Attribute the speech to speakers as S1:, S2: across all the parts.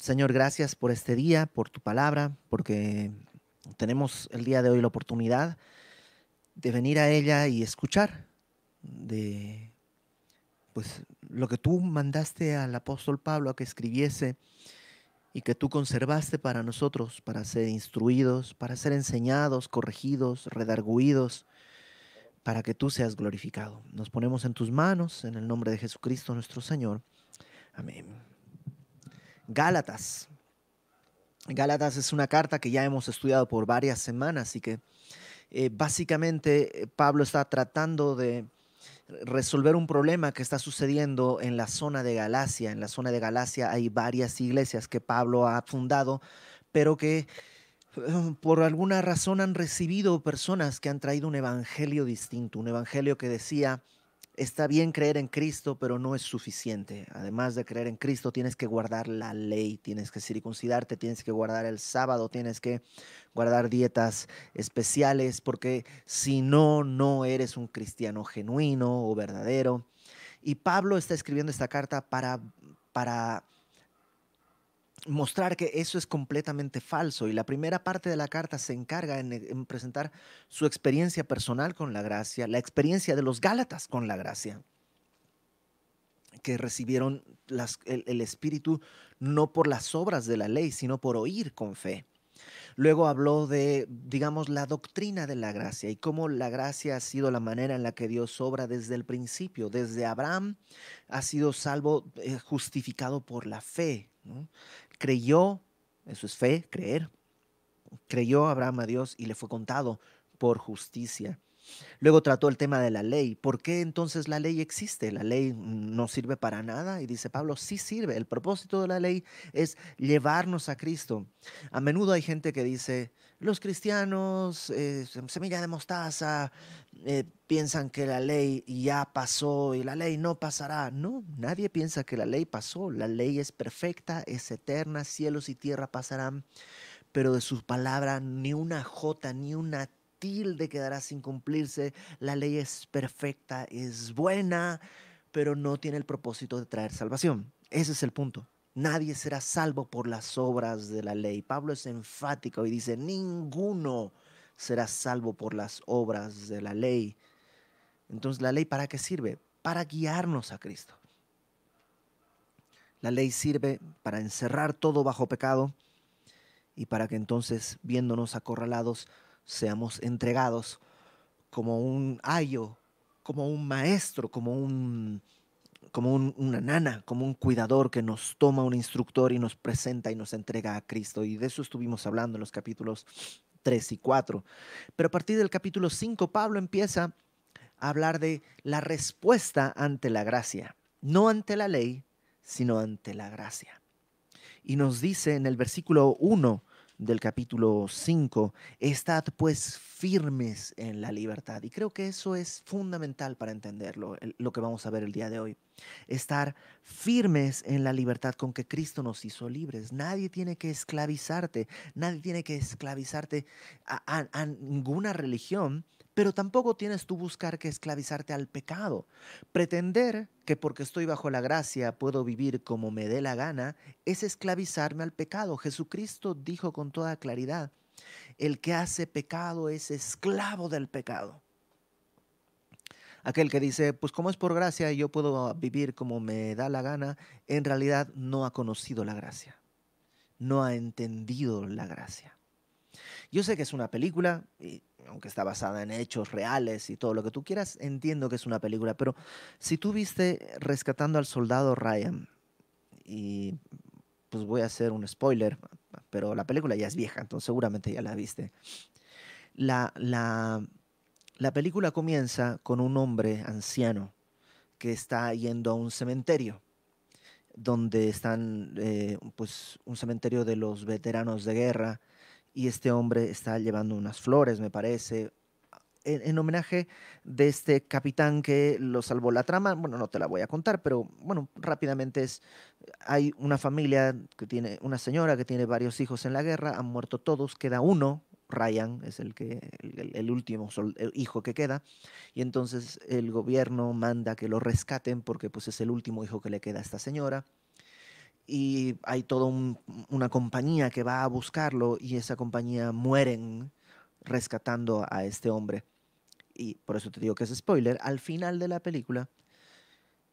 S1: Señor, gracias por este día, por tu palabra, porque tenemos el día de hoy la oportunidad de venir a ella y escuchar de pues lo que tú mandaste al apóstol Pablo a que escribiese y que tú conservaste para nosotros, para ser instruidos, para ser enseñados, corregidos, redarguidos, para que tú seas glorificado. Nos ponemos en tus manos, en el nombre de Jesucristo nuestro Señor. Amén. Gálatas. Gálatas es una carta que ya hemos estudiado por varias semanas, y que eh, básicamente eh, Pablo está tratando de resolver un problema que está sucediendo en la zona de Galacia. En la zona de Galacia hay varias iglesias que Pablo ha fundado, pero que eh, por alguna razón han recibido personas que han traído un evangelio distinto, un evangelio que decía, Está bien creer en Cristo, pero no es suficiente. Además de creer en Cristo, tienes que guardar la ley, tienes que circuncidarte, tienes que guardar el sábado, tienes que guardar dietas especiales, porque si no, no eres un cristiano genuino o verdadero. Y Pablo está escribiendo esta carta para, para mostrar que eso es completamente falso. Y la primera parte de la carta se encarga en, presentar su experiencia personal con la gracia, la experiencia de los Gálatas con la gracia, que recibieron el, Espíritu no por las obras de la ley, sino por oír con fe. Luego habló de, digamos, la doctrina de la gracia y cómo la gracia ha sido la manera en la que Dios obra desde el principio. Desde Abraham ha sido salvo, eh, justificado por la fe. ¿no? creyó, eso es fe, creer, creyó Abraham a Dios y le fue contado por justicia. Luego trató el tema de la ley. ¿Por qué entonces la ley existe? ¿La ley no sirve para nada? Y dice Pablo, sí sirve. El propósito de la ley es llevarnos a Cristo. A menudo hay gente que dice, los cristianos, eh, semilla de mostaza, eh, piensan que la ley ya pasó y la ley no pasará. No, nadie piensa que la ley pasó. La ley es perfecta, es eterna, cielos y tierra pasarán, pero de sus palabras ni una jota, ni una tilde quedará sin cumplirse. La ley es perfecta, es buena, pero no tiene el propósito de traer salvación. Ese es el punto nadie será salvo por las obras de la ley. Pablo es enfático y dice, ninguno será salvo por las obras de la ley. Entonces, ¿la ley para qué sirve? Para guiarnos a Cristo. La ley sirve para encerrar todo bajo pecado y para que entonces, viéndonos acorralados, seamos entregados como un ayo, como un maestro, como un como una nana, como un cuidador que nos toma un instructor y nos presenta y nos entrega a Cristo. Y de eso estuvimos hablando en los capítulos 3 y 4. Pero a partir del capítulo 5, Pablo empieza a hablar de la respuesta ante la gracia, no ante la ley, sino ante la gracia. Y nos dice en el versículo 1, del capítulo 5, estad pues firmes en la libertad. Y creo que eso es fundamental para entenderlo, lo que vamos a ver el día de hoy. Estar firmes en la libertad con que Cristo nos hizo libres. Nadie tiene que esclavizarte, nadie tiene que esclavizarte a, a, a ninguna religión pero tampoco tienes tú buscar que esclavizarte al pecado. Pretender que porque estoy bajo la gracia puedo vivir como me dé la gana es esclavizarme al pecado. Jesucristo dijo con toda claridad, el que hace pecado es esclavo del pecado. Aquel que dice, pues como es por gracia yo puedo vivir como me da la gana, en realidad no ha conocido la gracia, no ha entendido la gracia. Yo sé que es una película, y aunque está basada en hechos reales y todo lo que tú quieras, entiendo que es una película, pero si tú viste Rescatando al Soldado Ryan, y pues voy a hacer un spoiler, pero la película ya es vieja, entonces seguramente ya la viste. La, la, película comienza con un hombre anciano que está yendo a un cementerio donde están, eh, pues, un cementerio de los veteranos de guerra, y este hombre está llevando unas flores, me parece, en, homenaje de este capitán que lo salvó la trama. Bueno, no te la voy a contar, pero bueno, rápidamente es, hay una familia que tiene, una señora que tiene varios hijos en la guerra, han muerto todos, queda uno, Ryan es el, que, el, último hijo que queda, y entonces el gobierno manda que lo rescaten porque pues, es el último hijo que le queda a esta señora y hay toda una compañía que va a buscarlo y esa compañía mueren rescatando a este hombre. Y por eso te digo que es spoiler. Al final de la película,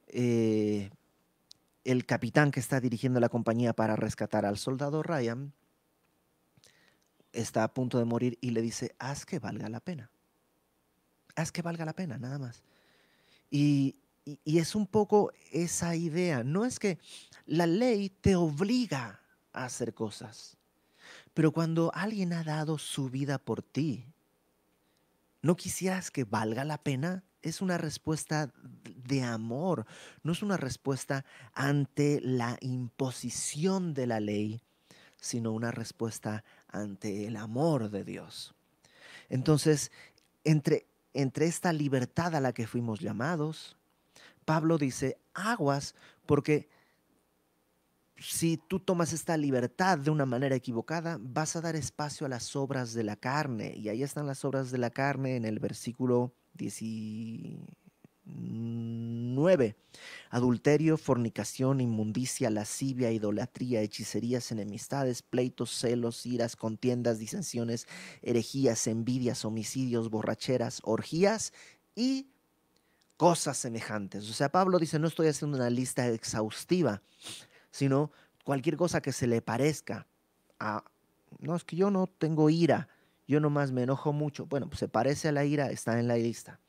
S1: eh, el capitán que está dirigiendo la compañía para rescatar al soldado Ryan está a punto de morir y le dice, haz que valga la pena. Haz que valga la pena, nada más. Y y, es un poco esa idea. No es que la ley te obliga a hacer cosas, pero cuando alguien ha dado su vida por ti, ¿no quisieras que valga la pena? Es una respuesta de amor, no es una respuesta ante la imposición de la ley, sino una respuesta ante el amor de Dios. Entonces, entre, entre esta libertad a la que fuimos llamados, Pablo dice, aguas, porque si tú tomas esta libertad de una manera equivocada, vas a dar espacio a las obras de la carne. Y ahí están las obras de la carne en el versículo 19. Adulterio, fornicación, inmundicia, lascivia, idolatría, hechicerías, enemistades, pleitos, celos, iras, contiendas, disensiones, herejías, envidias, homicidios, borracheras, orgías y cosas semejantes. O sea, Pablo dice, no estoy haciendo una lista exhaustiva, sino cualquier cosa que se le parezca a, no, es que yo no tengo ira, yo nomás me enojo mucho. Bueno, pues se parece a la ira, está en la lista.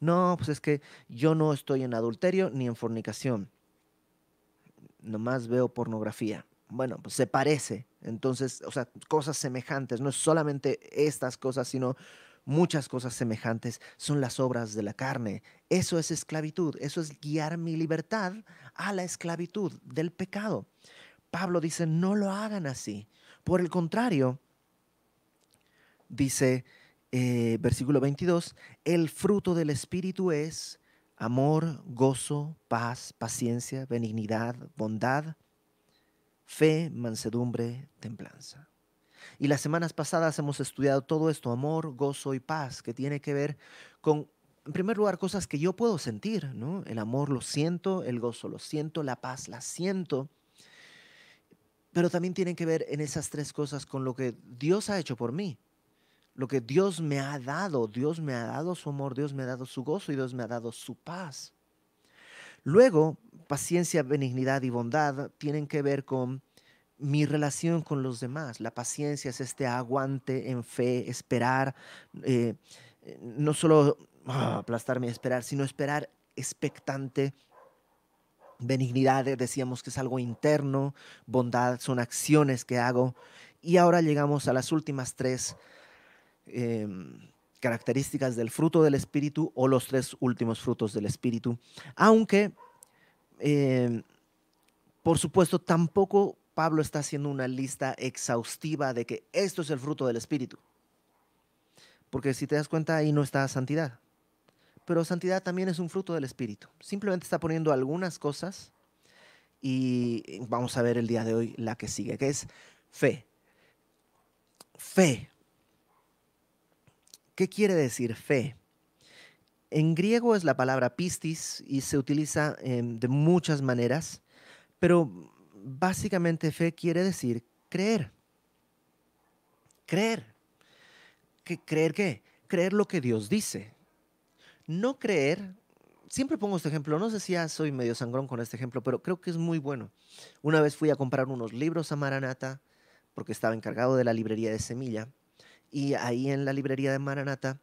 S1: No, pues es que yo no estoy en adulterio ni en fornicación. Nomás veo pornografía. Bueno, pues se parece. Entonces, o sea, cosas semejantes. No es solamente estas cosas, sino Muchas cosas semejantes son las obras de la carne. Eso es esclavitud, eso es guiar mi libertad a la esclavitud del pecado. Pablo dice, no lo hagan así. Por el contrario, dice eh, versículo 22, el fruto del Espíritu es amor, gozo, paz, paciencia, benignidad, bondad, fe, mansedumbre, templanza. Y las semanas pasadas hemos estudiado todo esto, amor, gozo y paz, que tiene que ver con, en primer lugar, cosas que yo puedo sentir, ¿no? El amor lo siento, el gozo lo siento, la paz la siento, pero también tienen que ver en esas tres cosas con lo que Dios ha hecho por mí, lo que Dios me ha dado. Dios me ha dado su amor, Dios me ha dado su gozo y Dios me ha dado su paz. Luego, paciencia, benignidad y bondad tienen que ver con mi relación con los demás. La paciencia es este aguante en fe, esperar, eh, eh, no solo ah, aplastarme y esperar, sino esperar expectante. Benignidad, eh, decíamos que es algo interno, bondad son acciones que hago. Y ahora llegamos a las últimas tres em, características del fruto del Espíritu o los tres últimos frutos del Espíritu. Aunque, em, por supuesto, tampoco Pablo está haciendo una lista exhaustiva de que esto es el fruto del Espíritu. Porque si te das cuenta, ahí no está santidad. Pero santidad también es un fruto del Espíritu. Simplemente está poniendo algunas cosas y vamos a ver el día de hoy la que sigue, que es fe. Fe. ¿Qué quiere decir fe? En griego es la palabra pistis y se utiliza em, de muchas maneras, pero básicamente fe quiere decir creer. Creer. que ¿Creer qué? Creer lo que Dios dice. No creer, siempre pongo este ejemplo, no sé si ya soy medio sangrón con este ejemplo, pero creo que es muy bueno. Una vez fui a comprar unos libros a Maranata, porque estaba encargado de la librería de Semilla, y ahí en la librería de Maranata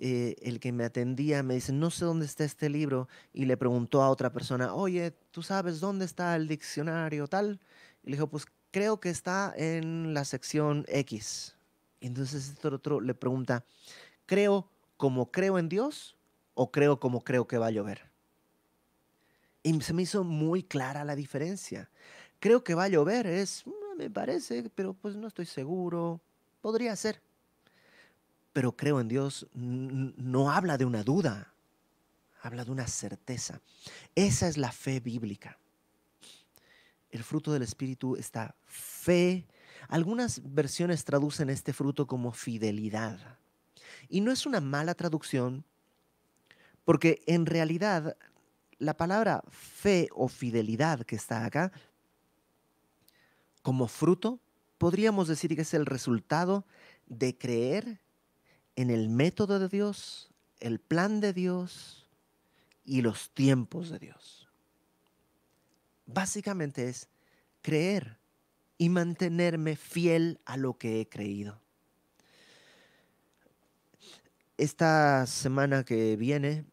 S1: eh, el que me atendía me dice, no sé dónde está este libro, y le preguntó a otra persona, oye, ¿tú sabes dónde está el diccionario tal? Y le dijo, pues creo que está en la sección X. Entonces este otro le pregunta, ¿creo como creo en Dios o creo como creo que va a llover? Y se me hizo muy clara la diferencia. Creo que va a llover es, mm, me parece, pero pues no estoy seguro. Podría ser pero creo en Dios, no habla de una duda, habla de una certeza. Esa es la fe bíblica. El fruto del Espíritu está fe. Algunas versiones traducen este fruto como fidelidad. Y no es una mala traducción, porque en realidad la palabra fe o fidelidad que está acá, como fruto, podríamos decir que es el resultado de creer en el método de Dios, el plan de Dios y los tiempos de Dios. Básicamente es creer y mantenerme fiel a lo que he creído. Esta semana que viene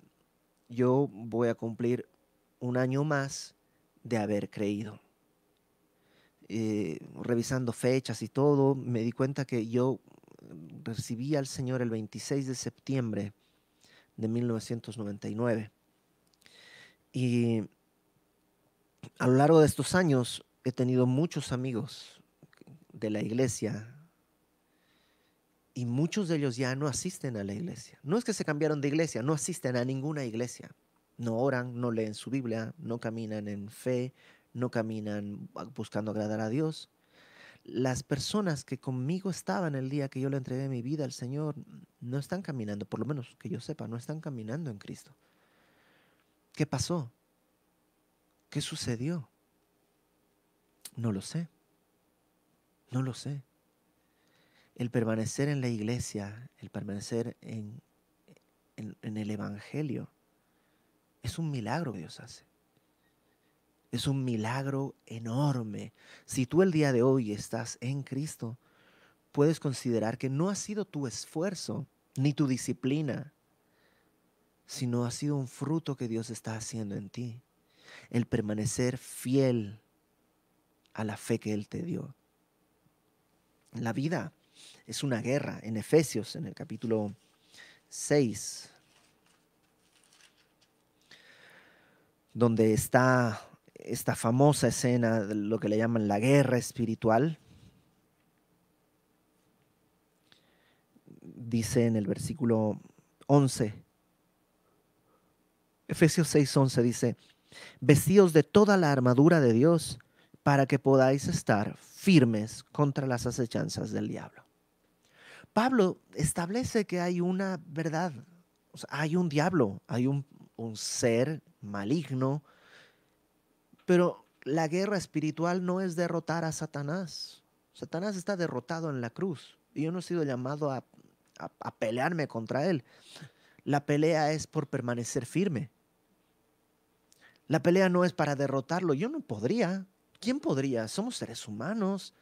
S1: yo voy a cumplir un año más de haber creído. Eh, revisando fechas y todo, me di cuenta que yo recibí al Señor el 26 de septiembre de 1999. Y a lo largo de estos años he tenido muchos amigos de la iglesia y muchos de ellos ya no asisten a la iglesia. No es que se cambiaron de iglesia, no asisten a ninguna iglesia. No oran, no leen su Biblia, no caminan en fe, no caminan buscando agradar a Dios las personas que conmigo estaban el día que yo le entregué mi vida al Señor no están caminando, por lo menos que yo sepa, no están caminando en Cristo. ¿Qué pasó? ¿Qué sucedió? No lo sé. No lo sé. El permanecer en la iglesia, el permanecer en, el Evangelio, es un milagro que Dios hace es un milagro enorme. Si tú el día de hoy estás en Cristo, puedes considerar que no ha sido tu esfuerzo ni tu disciplina, sino ha sido un fruto que Dios está haciendo en ti. El permanecer fiel a la fe que Él te dio. La vida es una guerra. En Efesios, en el capítulo 6, donde está esta famosa escena de lo que le llaman la guerra espiritual. Dice en el versículo 11, Efesios 6:11 dice, Vestidos de toda la armadura de Dios para que podáis estar firmes contra las acechanzas del diablo. Pablo establece que hay una verdad, hay un diablo, hay un ser maligno pero la guerra espiritual no es derrotar a Satanás. Satanás está derrotado en la cruz y yo no he sido llamado a, pelearme contra él. La pelea es por permanecer firme. La pelea no es para derrotarlo. Yo no podría. ¿Quién podría? Somos seres humanos.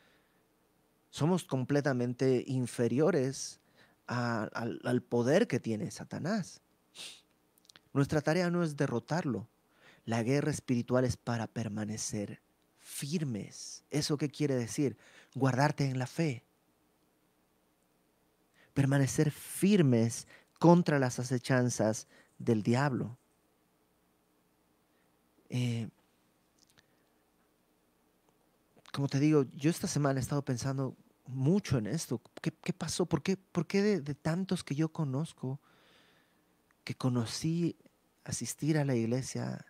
S1: Somos completamente inferiores al poder que tiene Satanás. Nuestra tarea no es derrotarlo, la guerra espiritual es para permanecer firmes. ¿Eso qué quiere decir? Guardarte en la fe. Permanecer firmes contra las acechanzas del diablo. Eh, como te digo, yo esta semana he estado pensando mucho en esto. ¿Qué, pasó? ¿Por qué, por de, de, tantos que yo conozco, que conocí asistir a la iglesia,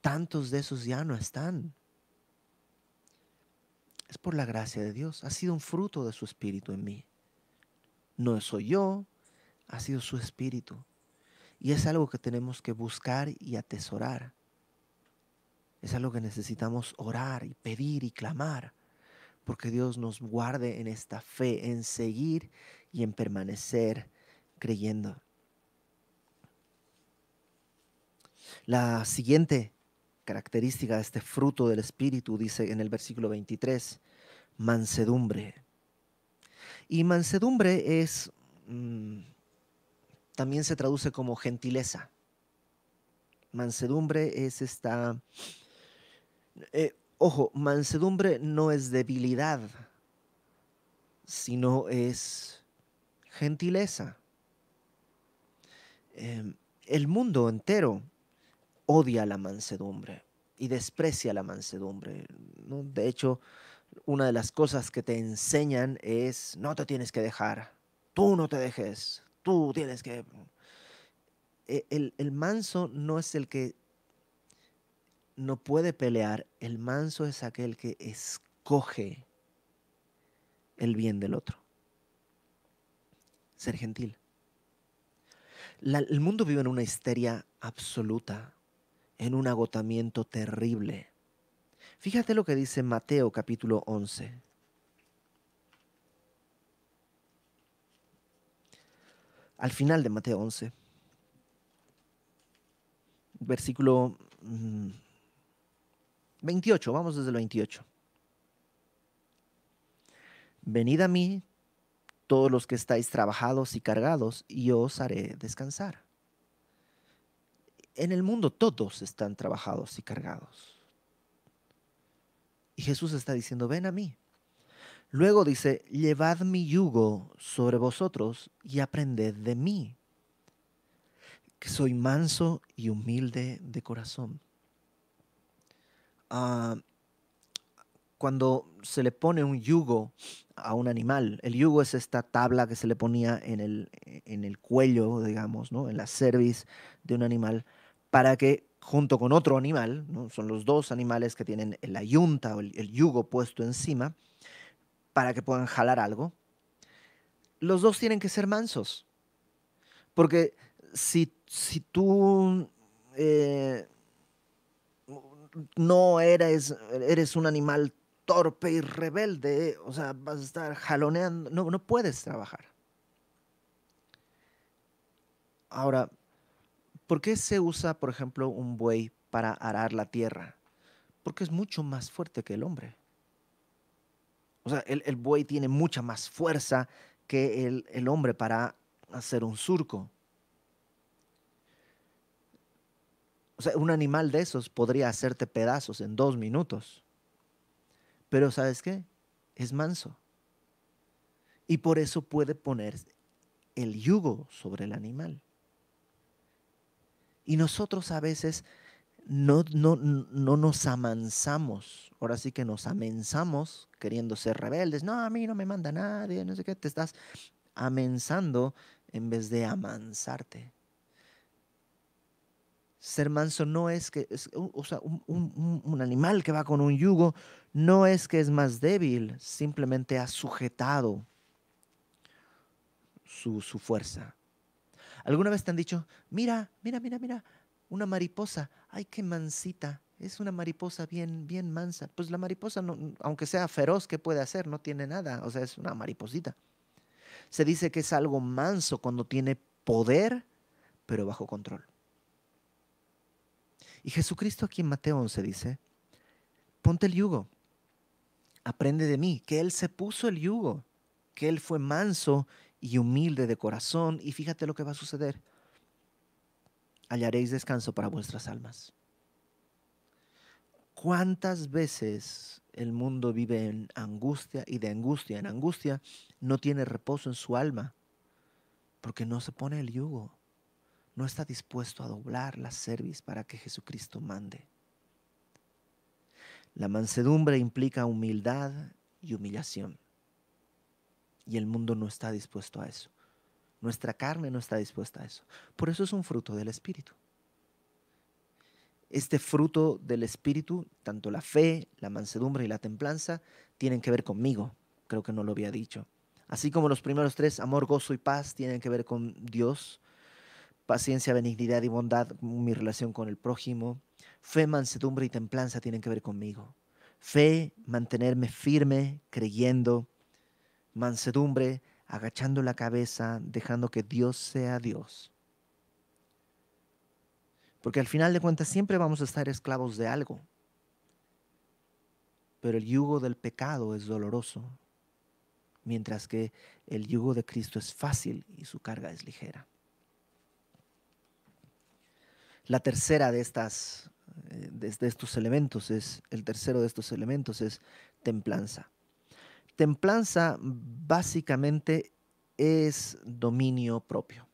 S1: tantos de esos ya no están. Es por la gracia de Dios. Ha sido un fruto de su espíritu en mí. No soy yo, ha sido su espíritu. Y es algo que tenemos que buscar y atesorar. Es algo que necesitamos orar y pedir y clamar. Porque Dios nos guarde en esta fe, en seguir y en permanecer creyendo. La siguiente característica de este fruto del Espíritu, dice en el versículo 23, mansedumbre. Y mansedumbre es, mm, también se traduce como gentileza. Mansedumbre es esta... Eh, ojo, mansedumbre no es debilidad, sino es gentileza. Em, el mundo entero odia la mansedumbre y desprecia la mansedumbre. De hecho, una de las cosas que te enseñan es no te tienes que dejar, tú no te dejes, tú tienes que... E, el, manso no es el que no puede pelear, el manso es aquel que escoge el bien del otro. Ser gentil. el mundo vive en una histeria absoluta en un agotamiento terrible. Fíjate lo que dice Mateo capítulo 11. Al final de Mateo 11, versículo 28, mm, vamos desde el 28. Venid a mí todos los que estáis trabajados y cargados, y yo os haré descansar en el mundo todos están trabajados y cargados. Y Jesús está diciendo, ven a mí. Luego dice, llevad mi yugo sobre vosotros y aprended de mí, que soy manso y humilde de corazón. Ah, cuando se le pone un yugo a un animal, el yugo es esta tabla que se le ponía en el, cuello, digamos, ¿no? en la cerviz de un animal para que junto con otro animal, son los dos animales que tienen la yunta o el, yugo puesto encima, para que puedan jalar algo, los dos tienen que ser mansos. Porque si, si tú eh, no eres, eres un animal torpe y rebelde, o sea, vas a estar jaloneando, no, no puedes trabajar. Ahora, ¿Por qué se usa, por ejemplo, un buey para arar la tierra? Porque es mucho más fuerte que el hombre. O sea, el, buey tiene mucha más fuerza que el, el hombre para hacer un surco. O sea, un animal de esos podría hacerte pedazos en dos minutos. Pero ¿sabes qué? Es manso. Y por eso puede poner el yugo sobre el animal. Y nosotros a veces no, no, nos amansamos, ahora sí que nos amenzamos queriendo ser rebeldes. No, a mí no me manda nadie, no sé qué, te estás amenzando en vez de amansarte. Ser manso no es que, o sea, un, animal que va con un yugo, no es que es más débil, simplemente ha sujetado su, su fuerza. ¿Alguna vez te han dicho, mira, mira, mira, mira, una mariposa, ay, qué mansita, es una mariposa bien, bien mansa? Pues la mariposa, aunque sea feroz, ¿qué puede hacer? No tiene nada, o sea, es una mariposita. Se dice que es algo manso cuando tiene poder, pero bajo control. Y Jesucristo aquí en Mateo 11 dice, ponte el yugo, aprende de mí, que Él se puso el yugo, que Él fue manso y humilde de corazón, y fíjate lo que va a suceder. Hallaréis descanso para vuestras almas. ¿Cuántas veces el mundo vive en angustia y de angustia en angustia no tiene reposo en su alma? Porque no se pone el yugo, no está dispuesto a doblar la cerviz para que Jesucristo mande. La mansedumbre implica humildad y humillación y el mundo no está dispuesto a eso. Nuestra carne no está dispuesta a eso. Por eso es un fruto del Espíritu. Este fruto del Espíritu, tanto la fe, la mansedumbre y la templanza, tienen que ver conmigo. Creo que no lo había dicho. Así como los primeros tres, amor, gozo y paz, tienen que ver con Dios. Paciencia, benignidad y bondad, mi relación con el prójimo. Fe, mansedumbre y templanza tienen que ver conmigo. Fe, mantenerme firme, creyendo, mansedumbre, agachando la cabeza, dejando que Dios sea Dios. Porque al final de cuentas siempre vamos a estar esclavos de algo. Pero el yugo del pecado es doloroso, mientras que el yugo de Cristo es fácil y su carga es ligera. La tercera de estas eh, de, estos elementos es el tercero de estos elementos es templanza. Templanza básicamente es dominio propio.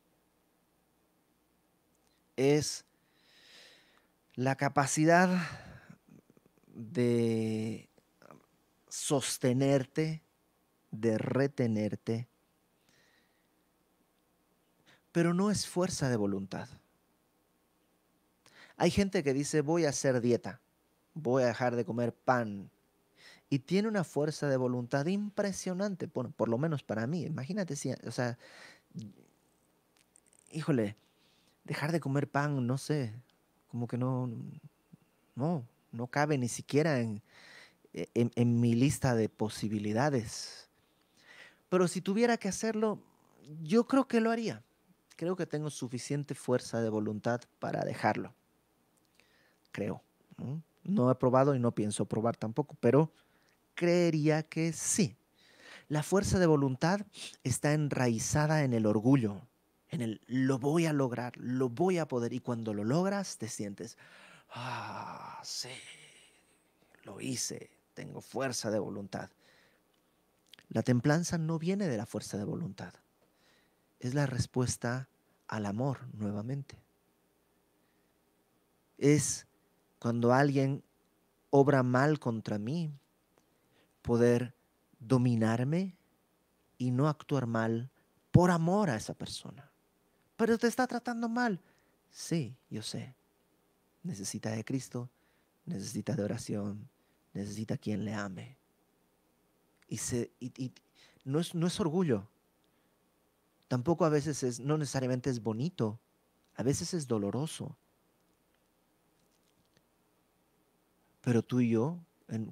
S1: Es la capacidad de sostenerte, de retenerte, pero no es fuerza de voluntad. Hay gente que dice, voy a hacer dieta, voy a dejar de comer pan, y tiene una fuerza de voluntad impresionante, por, lo menos para mí. Imagínate o sea, híjole, dejar de comer pan, no sé, como que no, no, no cabe ni siquiera e, en, mi lista de posibilidades. Pero si tuviera que hacerlo, yo creo que lo haría. Creo que tengo suficiente fuerza de voluntad para dejarlo. Creo. no he probado y no pienso probar tampoco, pero creería que sí. La fuerza de voluntad está enraizada en el orgullo, en el lo voy a lograr, lo voy a poder. Y cuando lo logras, te sientes, ah, sí, lo hice, tengo fuerza de voluntad. La templanza no viene de la fuerza de voluntad, es la respuesta al amor nuevamente. Es cuando alguien obra mal contra mí, poder dominarme y no actuar mal por amor a esa persona. Pero te está tratando mal. Sí, yo sé. Necesita de Cristo, necesita de oración, necesita quien le ame. Y, y no, es, no es orgullo. Tampoco a veces es, no necesariamente es bonito, a veces es doloroso. Pero tú y yo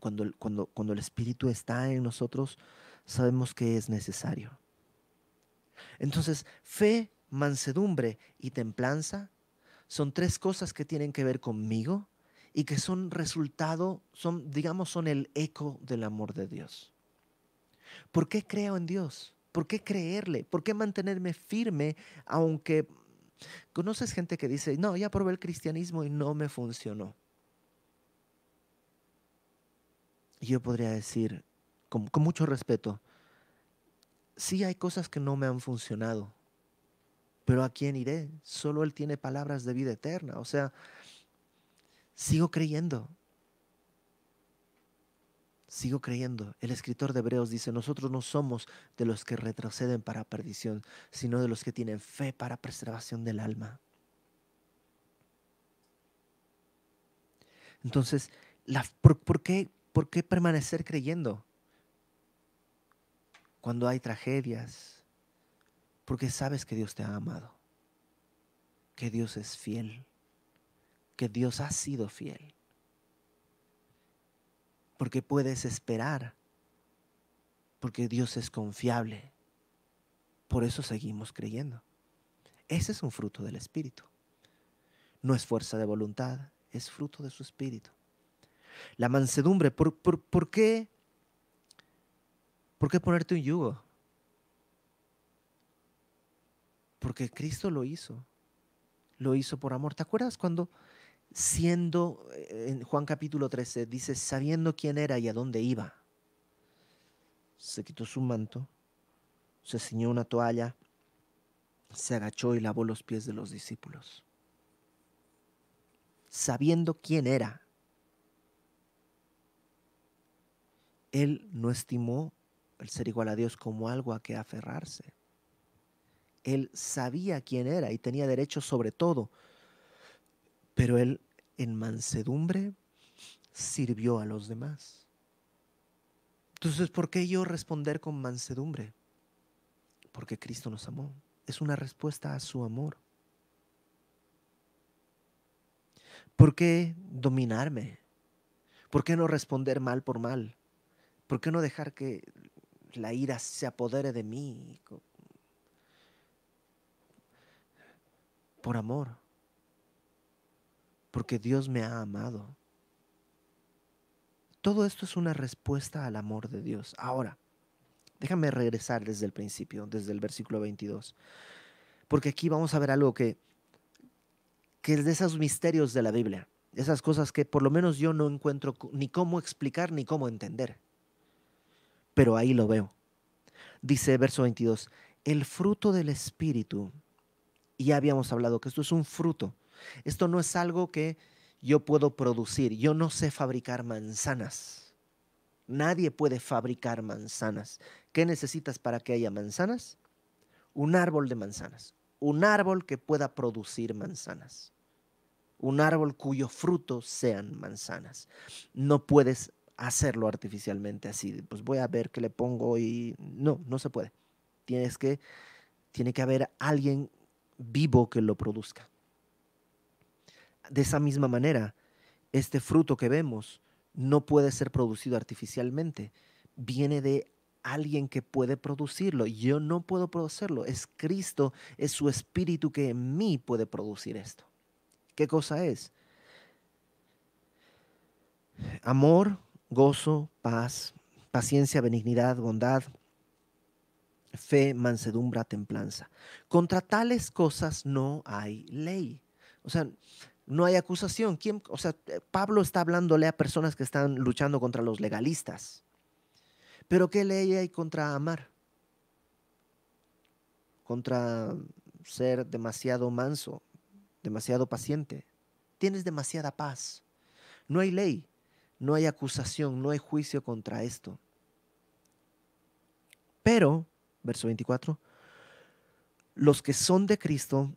S1: cuando, cuando, cuando el Espíritu está en nosotros, sabemos que es necesario. Entonces, fe, mansedumbre y templanza son tres cosas que tienen que ver conmigo y que son resultado, son, digamos, son el eco del amor de Dios. ¿Por qué creo en Dios? ¿Por qué creerle? ¿Por qué mantenerme firme aunque conoces gente que dice, no, ya probé el cristianismo y no me funcionó? yo podría decir, con, mucho respeto, sí hay cosas que no me han funcionado, pero ¿a quién iré? Solo Él tiene palabras de vida eterna. O sea, sigo creyendo. Sigo creyendo. El escritor de Hebreos dice, nosotros no somos de los que retroceden para perdición, sino de los que tienen fe para preservación del alma. Entonces, la, por qué ¿por qué permanecer creyendo? Cuando hay tragedias, porque sabes que Dios te ha amado, que Dios es fiel, que Dios ha sido fiel, porque puedes esperar, porque Dios es confiable. Por eso seguimos creyendo. Ese es un fruto del Espíritu. No es fuerza de voluntad, es fruto de su Espíritu. La mansedumbre, ¿por, qué? ¿Por qué ponerte un yugo? Porque Cristo lo hizo. Lo hizo por amor. ¿Te acuerdas cuando siendo, eh, en Juan capítulo 13, dice, sabiendo quién era y a dónde iba, se quitó su manto, se ciñó una toalla, se agachó y lavó los pies de los discípulos. Sabiendo quién era Él no estimó el ser igual a Dios como algo a que aferrarse. Él sabía quién era y tenía derecho sobre todo, pero él en mansedumbre sirvió a los demás. Entonces, ¿por qué yo responder con mansedumbre? Porque Cristo nos amó. Es una respuesta a su amor. ¿Por qué dominarme? ¿Por qué no responder mal por mal? ¿Por qué no dejar que la ira se apodere de mí? Por amor. Porque Dios me ha amado. Todo esto es una respuesta al amor de Dios. Ahora, déjame regresar desde el principio, desde el versículo 22. Porque aquí vamos a ver algo que, que es de esos misterios de la Biblia. Esas cosas que por lo menos yo no encuentro ni cómo explicar ni cómo entender pero ahí lo veo. Dice verso 22, el fruto del Espíritu, y ya habíamos hablado que esto es un fruto, esto no es algo que yo puedo producir, yo no sé fabricar manzanas, nadie puede fabricar manzanas. ¿Qué necesitas para que haya manzanas? Un árbol de manzanas, un árbol que pueda producir manzanas, un árbol cuyo fruto sean manzanas. No puedes hacerlo artificialmente así, pues voy a ver qué le pongo y no, no se puede. Tienes que, tiene que haber alguien vivo que lo produzca. De esa misma manera, este fruto que vemos no puede ser producido artificialmente, viene de alguien que puede producirlo. Yo no puedo producirlo, es Cristo, es su espíritu que en mí puede producir esto. ¿Qué cosa es? Amor, gozo, paz, paciencia, benignidad, bondad, fe, mansedumbre, templanza. Contra tales cosas no hay ley. O sea, no hay acusación. o sea, Pablo está hablándole a personas que están luchando contra los legalistas. Pero ¿qué ley hay contra amar? Contra ser demasiado manso, demasiado paciente. Tienes demasiada paz. No hay ley no hay acusación, no hay juicio contra esto. Pero, verso 24, los que son de Cristo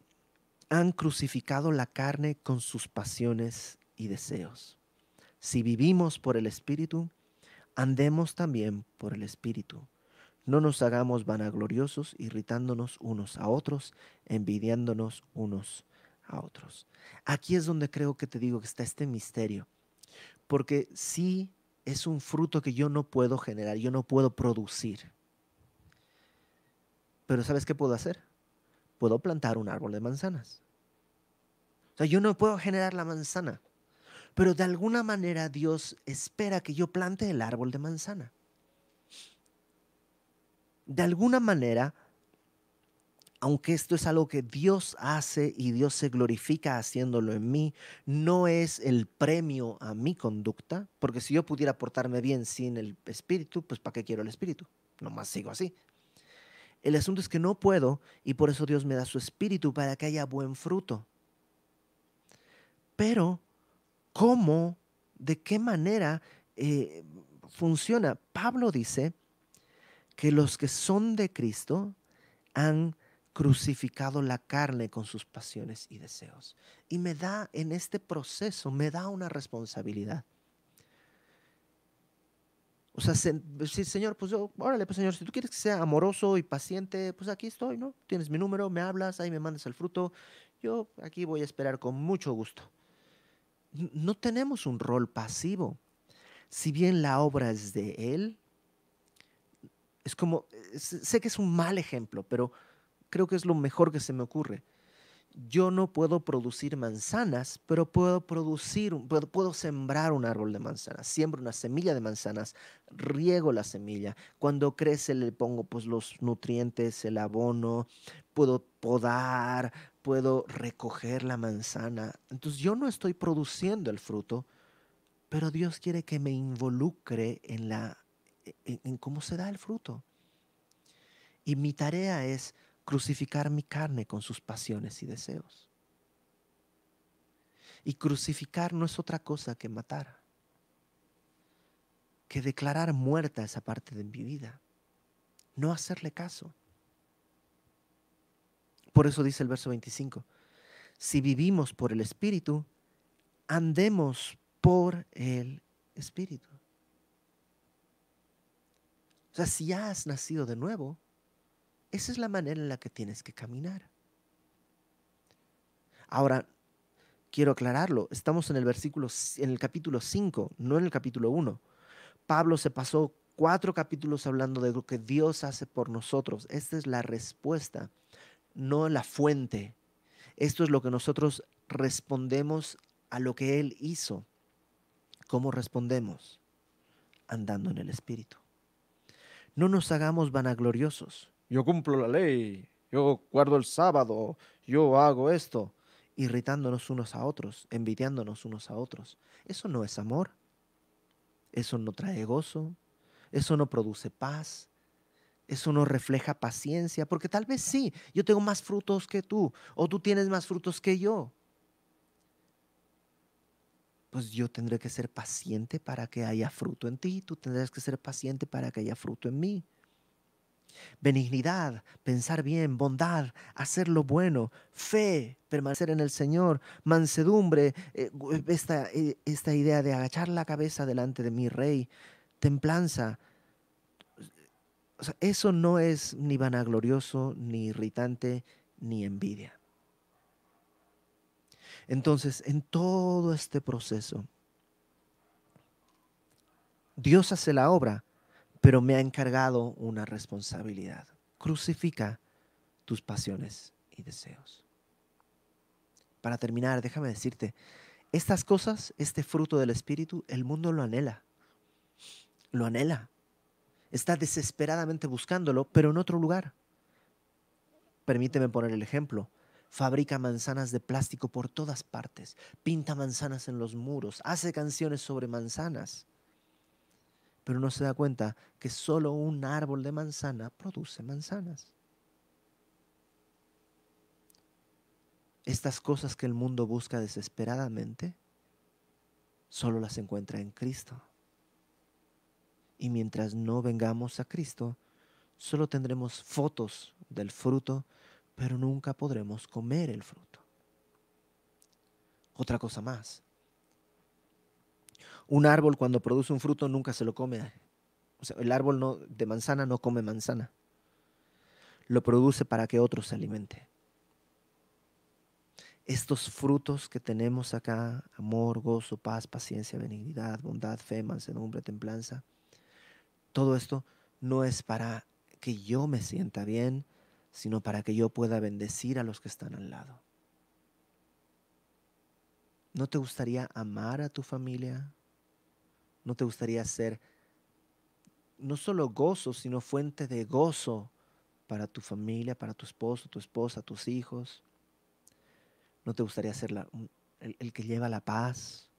S1: han crucificado la carne con sus pasiones y deseos. Si vivimos por el Espíritu, andemos también por el Espíritu. No nos hagamos vanagloriosos, irritándonos unos a otros, envidiándonos unos a otros. Aquí es donde creo que te digo que está este misterio porque sí es un fruto que yo no puedo generar, yo no puedo producir. Pero ¿sabes qué puedo hacer? Puedo plantar un árbol de manzanas. O sea, yo no puedo generar la manzana, pero de alguna manera Dios espera que yo plante el árbol de manzana. De alguna manera aunque esto es algo que Dios hace y Dios se glorifica haciéndolo en mí, no es el premio a mi conducta, porque si yo pudiera portarme bien sin el espíritu, pues ¿para qué quiero el espíritu? Nomás sigo así. El asunto es que no puedo y por eso Dios me da su espíritu para que haya buen fruto. Pero, ¿cómo? ¿De qué manera eh, funciona? Pablo dice que los que son de Cristo han crucificado la carne con sus pasiones y deseos. Y me da en este proceso, me da una responsabilidad. O sea, si, Señor, pues yo, órale, pues Señor, si tú quieres que sea amoroso y paciente, pues aquí estoy, ¿no? Tienes mi número, me hablas, ahí me mandas el fruto. Yo aquí voy a esperar con mucho gusto. No tenemos un rol pasivo. Si bien la obra es de Él, es como, eh, sé que es un mal ejemplo, pero Creo que es lo mejor que se me ocurre. Yo no puedo producir manzanas, pero puedo producir, puedo, puedo sembrar un árbol de manzanas, siembro una semilla de manzanas, riego la semilla. Cuando crece le pongo pues los nutrientes, el abono, puedo podar, puedo recoger la manzana. Entonces yo no estoy produciendo el fruto, pero Dios quiere que me involucre en, la, en, cómo se da el fruto. Y mi tarea es crucificar mi carne con sus pasiones y deseos. Y crucificar no es otra cosa que matar, que declarar muerta esa parte de mi vida, no hacerle caso. Por eso dice el verso 25, si vivimos por el Espíritu, andemos por el Espíritu. O sea, si ya has nacido de nuevo, esa es la manera en la que tienes que caminar. Ahora, quiero aclararlo, estamos en el versículo en el capítulo 5, no en el capítulo 1. Pablo se pasó cuatro capítulos hablando de lo que Dios hace por nosotros. Esta es la respuesta, no la fuente. Esto es lo que nosotros respondemos a lo que Él hizo. ¿Cómo respondemos? Andando en el Espíritu. No nos hagamos vanagloriosos yo cumplo la ley, yo guardo el sábado, yo hago esto, irritándonos unos a otros, envidiándonos unos a otros. Eso no es amor, eso no trae gozo, eso no produce paz, eso no refleja paciencia, porque tal vez sí, yo tengo más frutos que tú, o tú tienes más frutos que yo. Pues yo tendré que ser paciente para que haya fruto en ti, tú tendrás que ser paciente para que haya fruto en mí benignidad, pensar bien, bondad, hacer lo bueno, fe, permanecer en el Señor, mansedumbre, eh, eh, esta, idea de agachar la cabeza delante de mi rey, templanza. eso no es ni vanaglorioso, ni irritante, ni envidia. Entonces, en todo este proceso, Dios hace la obra pero me ha encargado una responsabilidad. Crucifica tus pasiones y deseos. Para terminar, déjame decirte, estas cosas, este fruto del Espíritu, el mundo lo anhela. Lo anhela. Está desesperadamente buscándolo, pero en otro lugar. Permíteme poner el ejemplo. Fabrica manzanas de plástico por todas partes, pinta manzanas en los muros, hace canciones sobre manzanas pero no se da cuenta que solo un árbol de manzana produce manzanas. Estas cosas que el mundo busca desesperadamente, solo las encuentra en Cristo. Y mientras no vengamos a Cristo, solo tendremos fotos del fruto, pero nunca podremos comer el fruto. Otra cosa más, un árbol cuando produce un fruto nunca se lo come. O sea, el árbol no, de manzana no come manzana. Lo produce para que otros se alimente. Estos frutos que tenemos acá, amor, gozo, paz, paciencia, benignidad, bondad, fe, mansedumbre, templanza, todo esto no es para que yo me sienta bien, sino para que yo pueda bendecir a los que están al lado. ¿No te gustaría amar a tu familia, ¿No te gustaría ser no solo gozo, sino fuente de gozo para tu familia, para tu esposo, tu esposa, tus hijos? ¿No te gustaría ser el, que lleva la paz?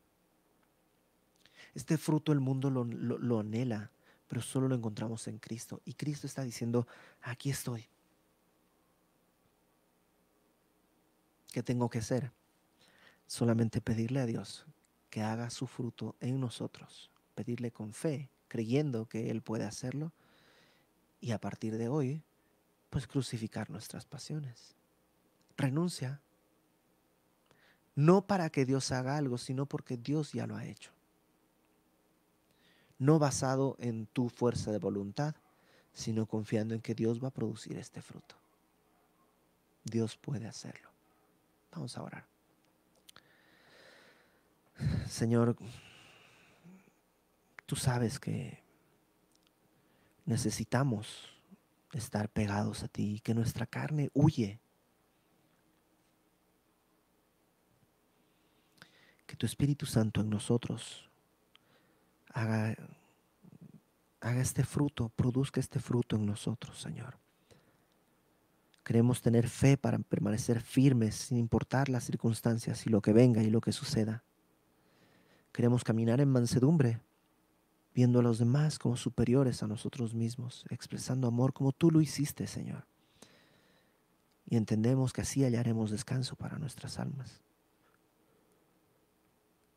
S1: Este fruto el mundo lo anhela, pero solo lo encontramos en Cristo. Y Cristo está diciendo, aquí estoy. ¿Qué tengo que hacer? Solamente pedirle a Dios que haga su fruto en nosotros pedirle con fe, creyendo que Él puede hacerlo, y a partir de hoy, pues crucificar nuestras pasiones. Renuncia. No para que Dios haga algo, sino porque Dios ya lo ha hecho. No basado en tu fuerza de voluntad, sino confiando en que Dios va a producir este fruto. Dios puede hacerlo. Vamos a orar. Señor, tú sabes que necesitamos estar pegados a ti, y que nuestra carne huye, que tu Espíritu Santo en nosotros haga este fruto, produzca este fruto en nosotros, Señor. Queremos tener fe para permanecer firmes sin importar las circunstancias y lo que venga y lo que suceda. Queremos caminar en mansedumbre viendo a los demás como superiores a nosotros mismos, expresando amor como tú lo hiciste, Señor. Y entendemos que así hallaremos descanso para nuestras almas.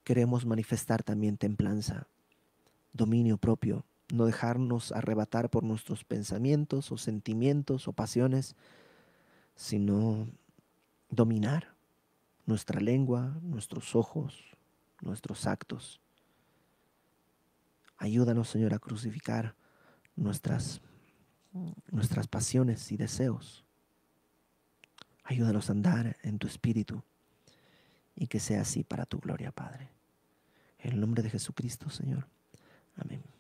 S1: Queremos manifestar también templanza, dominio propio, no dejarnos arrebatar por nuestros pensamientos o sentimientos o pasiones, sino dominar nuestra lengua, nuestros ojos, nuestros actos Ayúdanos, Señor, a crucificar nuestras, nuestras pasiones y deseos. Ayúdanos a andar en tu espíritu y que sea así para tu gloria, Padre. En el nombre de Jesucristo, Señor. Amén.